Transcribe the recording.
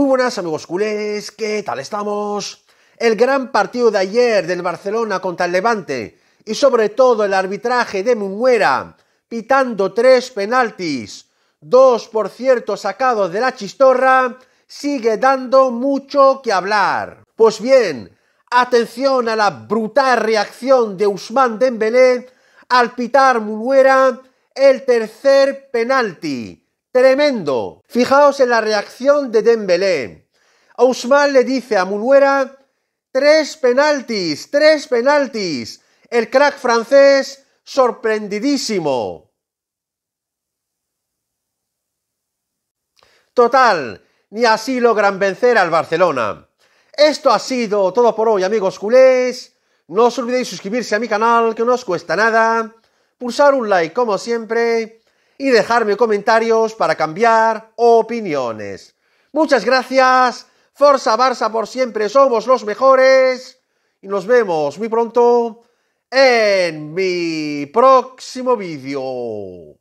Muy buenas amigos culés, ¿qué tal estamos? El gran partido de ayer del Barcelona contra el Levante y sobre todo el arbitraje de Munuera, pitando tres penaltis, dos por cierto sacados de la chistorra, sigue dando mucho que hablar. Pues bien, atención a la brutal reacción de Usman Dembélé al pitar Munuera el tercer penalti Tremendo. Fijaos en la reacción de Dembélé. Ousmane le dice a Muluera: tres penaltis, tres penaltis. El crack francés sorprendidísimo. Total, ni así logran vencer al Barcelona. Esto ha sido todo por hoy, amigos culés. No os olvidéis suscribirse a mi canal, que no os cuesta nada. Pulsar un like, como siempre y dejarme comentarios para cambiar opiniones. Muchas gracias. Forza Barça por siempre. Somos los mejores. Y nos vemos muy pronto en mi próximo vídeo.